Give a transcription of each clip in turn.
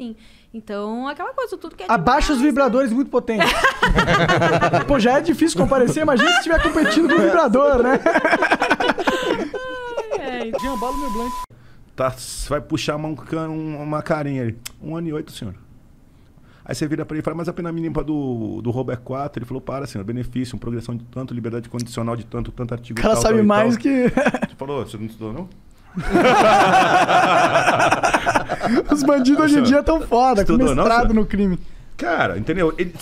assim. Então, aquela coisa, tudo que é Abaixa os é vibradores muito potentes. Pô, já é difícil comparecer, imagina se estiver competindo com o vibrador, né? Jean, meu Tá, vai puxar uma, uma carinha ali. Um ano e oito, senhor. Aí você vira para ele e fala, mas a pena mínima do, do roubo é quatro. Ele falou, para, senhor, benefício, uma progressão de tanto, liberdade condicional de tanto, tanto artigo. O cara tal, sabe tal, mais tal. que. Você falou, você não estudou, não? Os bandidos hoje em dia estão foda, com Estudou, mestrado não, no crime. Cara, entendeu? Ele,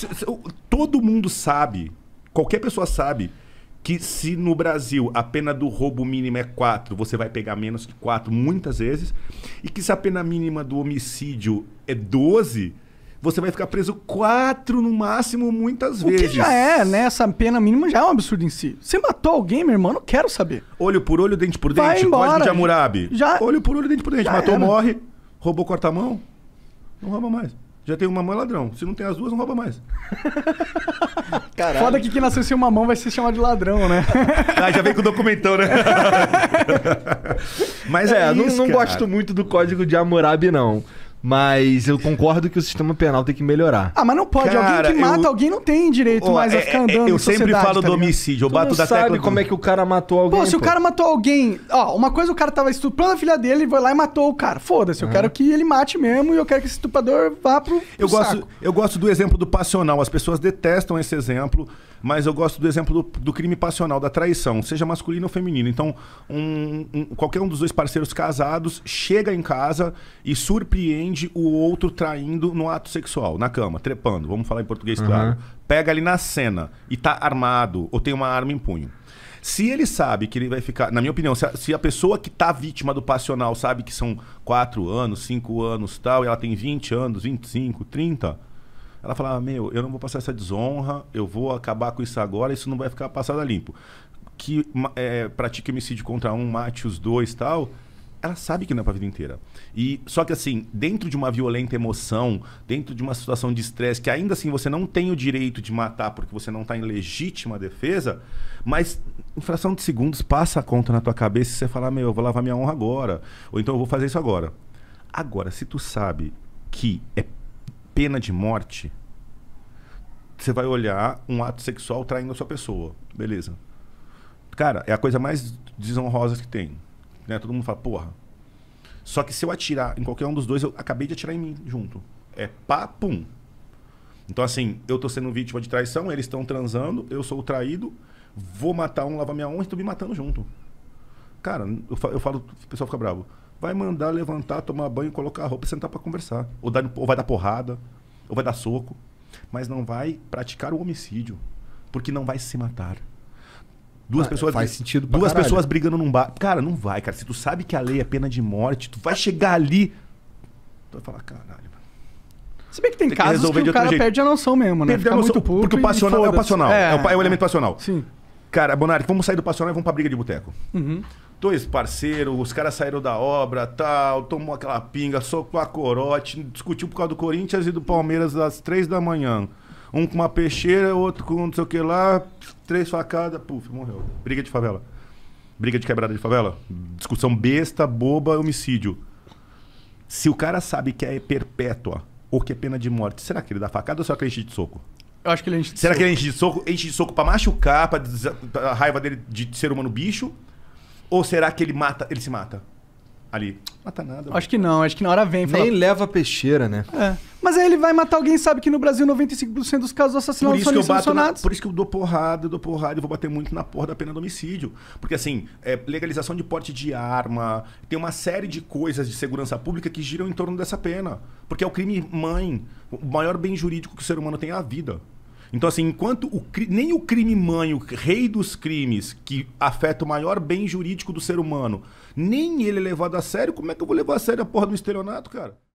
todo mundo sabe, qualquer pessoa sabe, que se no Brasil a pena do roubo mínima é 4, você vai pegar menos que 4 muitas vezes, e que se a pena mínima do homicídio é 12, você vai ficar preso quatro no máximo, muitas vezes. o Que já é, né? Essa pena mínima já é um absurdo em si. Você matou alguém, meu irmão, não quero saber. Olho por olho, dente por dente, vai embora, código de Hammurabi. Já... Olho por olho, dente por dente. Já matou, era. morre. Roubou corta-mão? Não rouba mais. Já tem uma mão, é ladrão. Se não tem as duas, não rouba mais. Caralho. Foda que quem nasceu sem uma mão vai ser chamado de ladrão, né? ah, já vem com o documentão, né? Mas é, é isso, não, não gosto muito do código de Hammurabi, não. Mas eu concordo que o sistema penal tem que melhorar. Ah, mas não pode. Cara, alguém que mata eu... alguém não tem direito mais a é, ficar é, andando. É, é, eu sempre falo tá do homicídio. Eu bato da sabe tecla. como é que o cara matou alguém. Pô, se pô. o cara matou alguém. Ó, uma coisa o cara tava estuprando a filha dele e foi lá e matou o cara. Foda-se. Eu ah. quero que ele mate mesmo e eu quero que esse estuprador vá pro. pro eu, saco. Gosto, eu gosto do exemplo do passional. As pessoas detestam esse exemplo mas eu gosto do exemplo do, do, crime passional, da traição, seja masculino ou feminino. Então, um, um, qualquer um dos dois parceiros casados chega em casa e surpreende o outro traindo no ato sexual, na cama, trepando, vamos falar em português uhum. claro. Pega ali na cena e tá armado ou tem uma arma em punho. Se ele sabe que ele vai ficar, na minha opinião, se a, se a pessoa que tá vítima do passional sabe que são 4 anos, 5 anos tal, e ela tem 20 anos, 25, 30, ela falava, ah, meu, eu não vou passar essa desonra, eu vou acabar com isso agora, isso não vai ficar passado a limpo. Que é, pratique homicídio contra um, mate os dois tal, ela sabe que não é pra vida inteira. E só que assim, dentro de uma violenta emoção, dentro de uma situação de estresse que ainda assim você não tem o direito de matar porque você não tá em legítima defesa, mas em fração de segundos passa a conta na tua cabeça e você fala: "Meu, eu vou lavar minha honra agora", ou então eu vou fazer isso agora. Agora, se tu sabe que é pena de morte, você vai olhar um ato sexual traindo a sua pessoa. Beleza. Cara, é a coisa mais desonrosa que tem. Né? Todo mundo fala, porra. Só que se eu atirar em qualquer um dos dois, eu acabei de atirar em mim junto. É pá, pum. Então, assim, eu tô sendo vítima de traição, eles estão transando, eu sou o traído, vou matar um, lavar minha honra e tô me matando junto. Cara, eu falo, eu falo o pessoal fica bravo. Vai mandar levantar, tomar banho, colocar a roupa e sentar para conversar. Ou, ou vai dar porrada, ou vai dar soco. Mas não vai praticar o homicídio. Porque não vai se matar. Duas ah, pessoas. Faz sentido Duas caralho. pessoas brigando num bar. Cara, não vai, cara. Se tu sabe que a lei é pena de morte, tu vai chegar ali. Tu vai falar, caralho. Se bem que tem, tem casos que, que o cara jeito. perde a noção mesmo, né? Perde a noção, porque o passional é o passional. É, é, o, é o elemento passional. Sim. Cara, Bonari, vamos sair do passional e vamos pra briga de boteco. Uhum. Dois parceiros, os caras saíram da obra, tal, tomou aquela pinga, socou a corote, discutiu por causa do Corinthians e do Palmeiras às três da manhã um com uma peixeira, outro com não sei o que lá, três facadas, puf, morreu. Briga de favela. Briga de quebrada de favela. Discussão besta, boba, homicídio. Se o cara sabe que é perpétua ou que é pena de morte, será que ele dá facada ou será que ele enche de soco? Eu acho que ele enche de Será soco. que ele enche de soco, enche de soco pra machucar, pra, pra raiva dele de ser humano bicho? Ou será que ele mata, ele se mata? ali. Mata nada. Acho que não, acho que na hora vem. Fala... Nem leva peixeira, né? É. Mas aí ele vai matar alguém, sabe que no Brasil 95% dos casos assassinados são assassinados. Por isso que eu dou porrada, eu dou porrada e vou bater muito na porra da pena do homicídio. Porque assim, é, legalização de porte de arma, tem uma série de coisas de segurança pública que giram em torno dessa pena. Porque é o crime mãe, o maior bem jurídico que o ser humano tem é a vida. Então, assim, enquanto o, nem o crime mãe, o rei dos crimes, que afeta o maior bem jurídico do ser humano, nem ele é levado a sério, como é que eu vou levar a sério a porra do estelionato, cara?